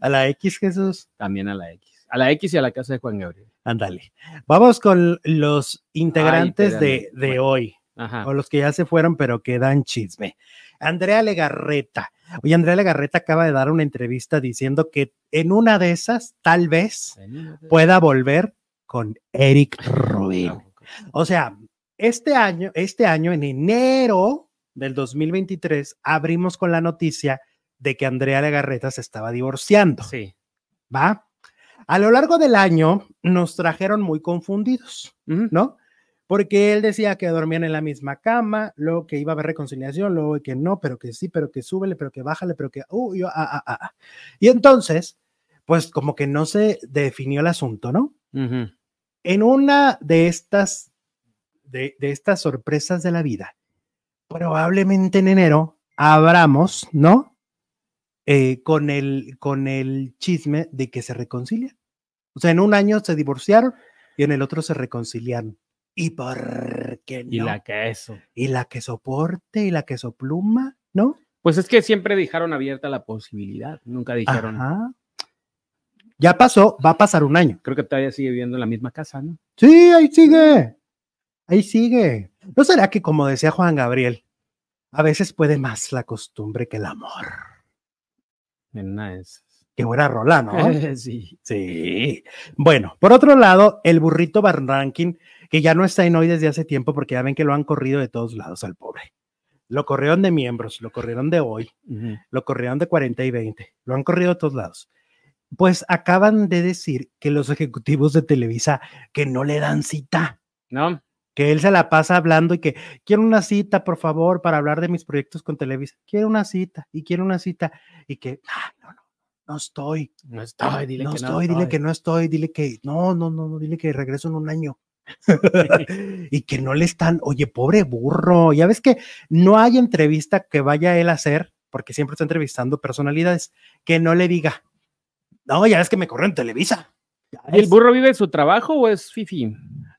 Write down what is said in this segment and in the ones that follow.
A la X, Jesús. También a la X. A la X y a la casa de Juan Gabriel. Ándale. Vamos con los integrantes de, de hoy. Ajá. O los que ya se fueron, pero que dan chisme. Andrea Legarreta. Oye, Andrea Legarreta acaba de dar una entrevista diciendo que en una de esas, tal vez, pueda volver con Eric Rubin. O sea, este año, este año, en enero del 2023, abrimos con la noticia de que Andrea Legarreta se estaba divorciando. Sí. ¿Va? A lo largo del año nos trajeron muy confundidos, ¿no? Porque él decía que dormían en la misma cama, luego que iba a haber reconciliación, luego que no, pero que sí, pero que súbele, pero que bájale, pero que... Uh, yo, ah, ah, ah, ah. Y entonces, pues como que no se definió el asunto, ¿no? En una de estas, de estas sorpresas de la vida, probablemente en enero abramos, ¿no? Eh, con, el, con el chisme de que se reconcilian O sea, en un año se divorciaron y en el otro se reconciliaron. ¿Y por qué no? Y la que eso. Y la que soporte y la que sopluma, ¿no? Pues es que siempre dejaron abierta la posibilidad, nunca dijeron. Ya pasó, va a pasar un año. Creo que todavía sigue viviendo en la misma casa, ¿no? Sí, ahí sigue. Ahí sigue. ¿No será que, como decía Juan Gabriel, a veces puede más la costumbre que el amor? Que una buena rola, ¿no? sí. Sí. Bueno, por otro lado, el burrito Van que ya no está en hoy desde hace tiempo, porque ya ven que lo han corrido de todos lados al pobre. Lo corrieron de miembros, lo corrieron de hoy, lo corrieron de 40 y 20, lo han corrido de todos lados. Pues acaban de decir que los ejecutivos de Televisa que no le dan cita. No que él se la pasa hablando y que quiero una cita, por favor, para hablar de mis proyectos con Televisa. Quiero una cita y quiero una cita y que ah, no, no, no estoy, no estoy, dile que estoy, no estoy. dile que no estoy, dile que no, no, no, dile que regreso en un año. y que no le están, oye, pobre burro, ya ves que no hay entrevista que vaya él a hacer, porque siempre está entrevistando personalidades, que no le diga, no, ya ves que me corren en Televisa. ¿El burro vive su trabajo o es fifi?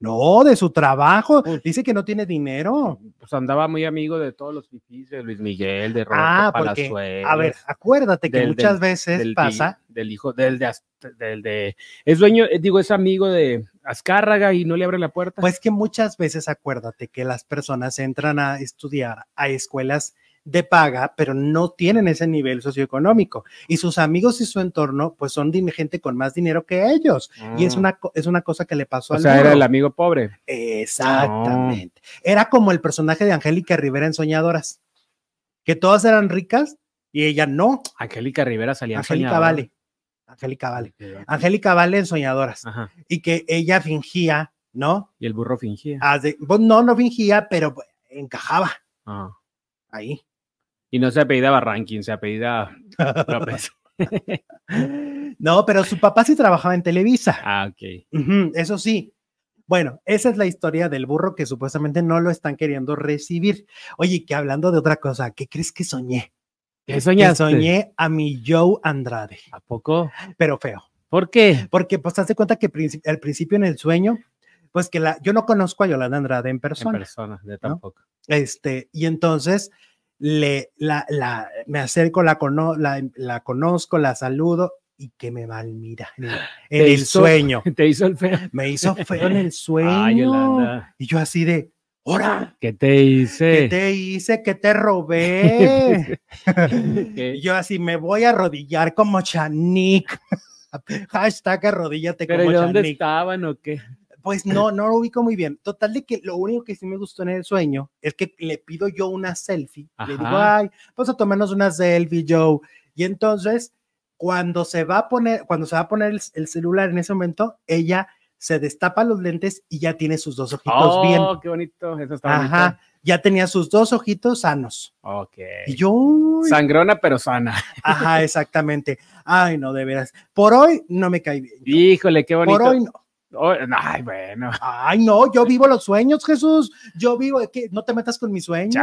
No, de su trabajo. Dice que no tiene dinero. Pues andaba muy amigo de todos los fifís, de Luis Miguel, de Roberto ah, A ver, acuérdate que muchas veces pasa. Del hijo, del de, del de. Es dueño, eh, digo, es amigo de Azcárraga y no le abre la puerta. Pues que muchas veces acuérdate que las personas entran a estudiar a escuelas de paga, pero no tienen ese nivel socioeconómico. Y sus amigos y su entorno, pues son gente con más dinero que ellos. Y es mm. una, es una cosa que le pasó o al. O sea, era el amigo pobre. Exactamente. Era como el personaje de Angélica Rivera en Soñadoras, que todas eran ricas y ella no. Angélica Rivera salía Angélica Vale. Angélica Vale. Angélica Vale en Soñadoras. Y que ella fingía, ¿no? Y el burro fingía. Pues, no, no fingía, pero pues, encajaba. Ah. Ahí. Y no se ha apellidaba ranking, se apellidaba López. no, pero su papá sí trabajaba en Televisa. Ah, ok. eso sí. Bueno, esa es la historia del burro que supuestamente no lo están queriendo recibir. Oye, que hablando de otra cosa, ¿qué crees que soñé? ¿Qué Que soñé a mi Joe Andrade. ¿A poco? Pero feo. ¿Por qué? Porque pues te cuenta que al principio en el sueño, pues que la, yo no conozco a Yolanda Andrade en persona. En persona, de tampoco. Este, y entonces la, la, me acerco, la, la, conozco, la saludo y que me va mal mira en el sueño. Te hizo el Me hizo feo en el sueño. y yo así de, ¡hora! ¿Qué te hice? ¿Qué te hice? ¿Qué te robé? yo así me voy a arrodillar como Chanik. Hashtag arrodillate como ¿y ¿Dónde estaban o qué? pues no, no lo ubico muy bien. Total de que lo único que sí me gustó en el sueño es que le pido yo una selfie. Le digo, ay, vamos a tomarnos una selfie, Joe. Y entonces, cuando se va a poner, cuando se va a poner el, celular en ese momento, ella se destapa los lentes y ya tiene sus dos ojitos oh, bien. qué bonito! Eso está Ajá. Ya tenía sus dos ojitos sanos. Ok. Y yo. Sangrona, pero sana. Ajá, exactamente. Ay, no, de veras. Por hoy no me caí bien. Híjole, qué bonito. Por hoy no. Oh, ay, bueno. Ay, no, yo vivo los sueños, Jesús. Yo vivo, que no te metas con mi sueño.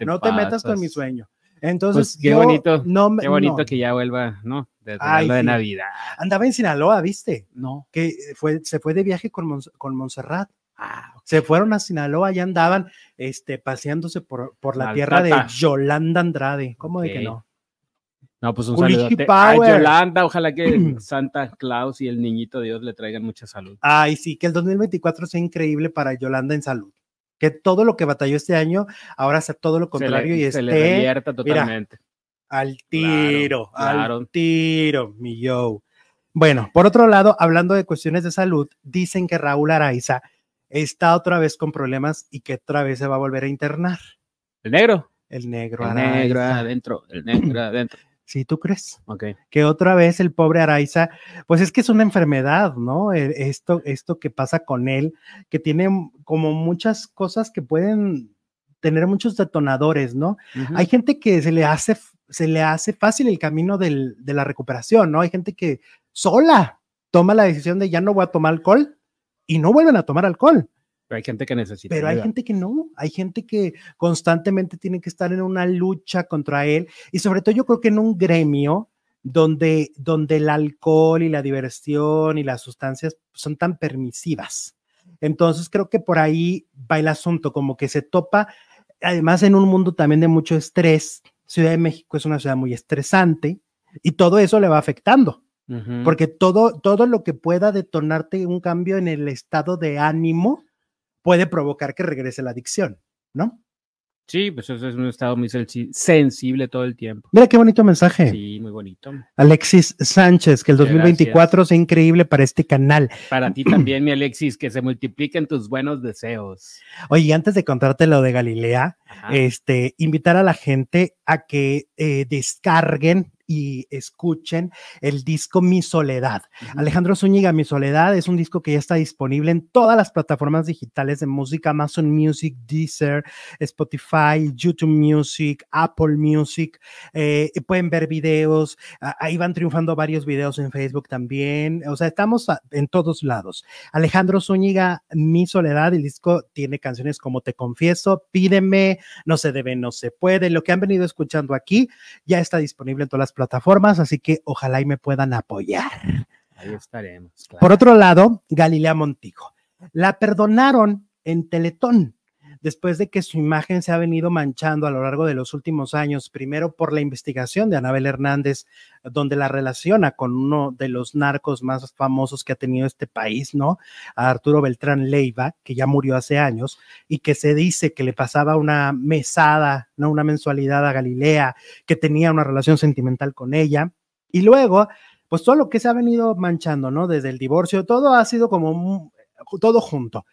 no te metas con mi sueño. Entonces, pues, qué bonito, no qué bonito que ya vuelva, ¿no? De, Navidad. Andaba en Sinaloa, ¿viste? No. Que fue, se fue de viaje con, con Montserrat. Ah, Se fueron a Sinaloa y andaban este, paseándose por, por, la tierra de Yolanda Andrade. ¿Cómo de que no? No, pues un saludo a Yolanda. Ojalá que Santa Claus y el niñito Dios le traigan mucha salud. Ay, sí, que el 2024 sea increíble para Yolanda en salud. Que todo lo que batalló este año ahora sea todo lo contrario y esté. le totalmente. al tiro, al tiro, mi yo. Bueno, por otro lado, hablando de cuestiones de salud, dicen que Raúl Araiza está otra vez con problemas y que otra vez se va a volver a internar. ¿El negro? El negro, el negro adentro, el negro adentro. Si tú crees. Que otra vez el pobre Araiza, pues es que es una enfermedad, ¿no? E, esto, esto que pasa con él, que tiene como muchas cosas que pueden tener muchos detonadores, ¿no? Hay gente que se le hace, se le hace fácil el camino de la recuperación, ¿no? Hay gente que sola toma la decisión de ya no voy a tomar alcohol y no vuelven a tomar alcohol. Pero hay gente que necesita. Pero hay gente que no, hay gente que constantemente tiene que estar en una lucha contra él y sobre todo yo creo que en un gremio donde, donde el alcohol y la diversión y las sustancias son tan permisivas. Entonces creo que por ahí va el asunto, como que se topa, además en un mundo también de mucho estrés, Ciudad de México es una ciudad muy estresante y todo eso le va afectando. Porque todo, todo lo que pueda detonarte un cambio en el estado de ánimo, puede provocar que regrese la adicción, ¿no? Sí, pues eso es un estado muy sensible todo el tiempo. Mira qué bonito mensaje. Sí, muy bonito. Alexis Sánchez, que el 2024 sea increíble para este canal. Para ti también, mi Alexis, que se multipliquen tus buenos deseos. Oye, antes de contarte lo de Galilea, este, invitar a la gente a que eh, descarguen y escuchen el disco Mi Soledad. Alejandro Zúñiga, Mi Soledad es un disco que ya está disponible en todas las plataformas digitales de música, Amazon Music, Deezer, Spotify, YouTube Music, Apple Music. Eh, pueden ver videos, ahí van triunfando varios videos en Facebook también. O sea, estamos en todos lados. Alejandro Zúñiga, Mi Soledad, el disco tiene canciones como Te Confieso, Pídeme, No se debe, no se puede. Lo que han venido escuchando aquí ya está disponible en todas las plataformas, así que ojalá y me puedan apoyar. Ahí estaremos. Por otro lado, Galilea Montijo. La perdonaron en Teletón después de que su imagen se ha venido manchando a lo largo de los últimos años, primero por la investigación de Anabel Hernández, donde la relaciona con uno de los narcos más famosos que ha tenido este país, ¿no? A Arturo Beltrán Leiva, que ya murió hace años y que se dice que le pasaba una mesada, ¿no? Una mensualidad a Galilea, que tenía una relación sentimental con ella. Y luego, pues todo lo que se ha venido manchando, ¿no? Desde el divorcio, todo ha sido como todo junto.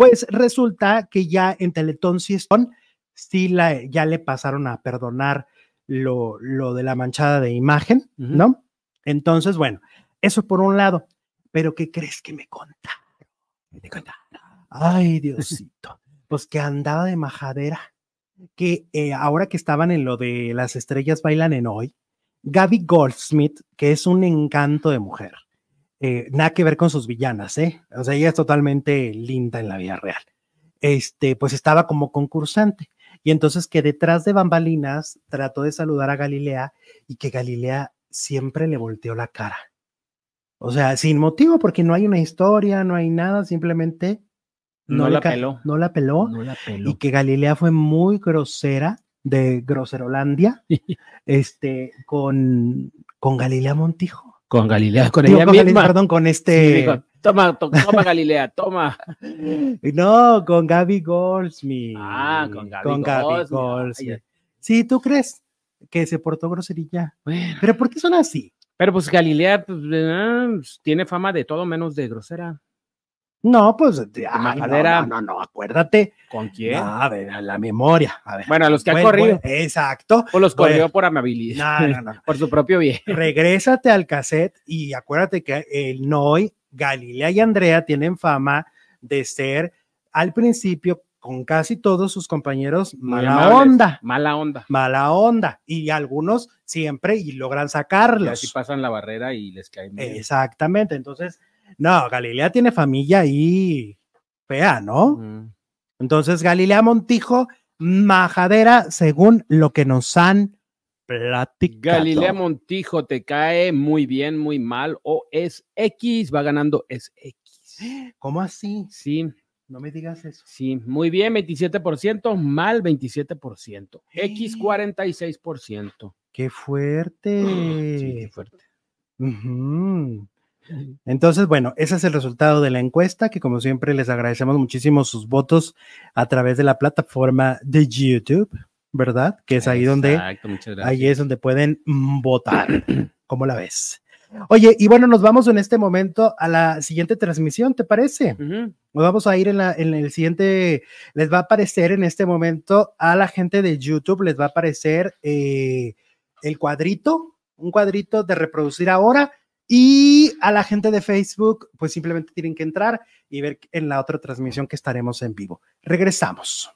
Pues resulta que ya en Teletón si son, sí la, ya le pasaron a perdonar lo, lo de la manchada de imagen, ¿no? Entonces, bueno, eso por un lado. Pero ¿qué crees que me contaron? Ay, Diosito. pues que andaba de majadera. Que eh, ahora que estaban en lo de las estrellas bailan en hoy, Gaby Goldsmith, que es un encanto de mujer, eh, nada que ver con sus villanas, ¿eh? O sea, ella es totalmente linda en la vida real. Este, pues estaba como concursante. Y entonces que detrás de bambalinas trató de saludar a Galilea y que Galilea siempre le volteó la cara. O sea, sin motivo, porque no hay una historia, no hay nada, simplemente no, la, peló. no la peló. No la peló. Y que Galilea fue muy grosera de Groserolandia este, con, con Galilea Montijo con Galilea, con ella perdón, con este. toma, toma Galilea, toma. No, con Gaby Goldsmith. Ah, con Gaby, con Goldsmith. Sí, ¿tú crees que se portó groserilla? Pero ¿por qué son así? Pero pues Galilea pues, pues, tiene fama de todo menos de grosera. No, pues, de no, no, no, acuérdate. ¿Con quién? a ver, a la memoria. Bueno, a los que han corrido. exacto. O los corrió por amabilidad. No, no, no. por su propio bien. Regrésate al cassette y acuérdate que el Noy, Galilea y Andrea tienen fama de ser al principio con casi todos sus compañeros mala onda. Mala onda. Mala onda. Y algunos siempre y logran sacarlos. Y así pasan la barrera y les caen. Exactamente. Entonces, no, Galilea tiene familia ahí fea, ¿no? Mm. Entonces, Galilea Montijo, majadera, según lo que nos han platicado. Galilea Montijo, ¿te cae muy bien, muy mal o es X? Va ganando, es X. ¿Cómo así? Sí. No me digas eso. Sí, muy bien, 27%, mal 27%, ¡Eh! X 46%. Qué fuerte. Sí, qué fuerte. Entonces, bueno, ese es el resultado de la encuesta, que como siempre les agradecemos muchísimo sus votos a través de la plataforma de YouTube, ¿verdad? Que es ahí donde ahí es donde pueden votar. ¿Cómo la ves? Oye, y bueno, nos vamos en este momento a la siguiente transmisión, ¿te parece? Nos vamos a ir en, la, en el siguiente, les va a aparecer en este momento a la gente de YouTube, les va a aparecer eh, el cuadrito, un cuadrito de reproducir ahora y a la gente de Facebook, pues simplemente tienen que entrar y ver en la otra transmisión que estaremos en vivo. Regresamos.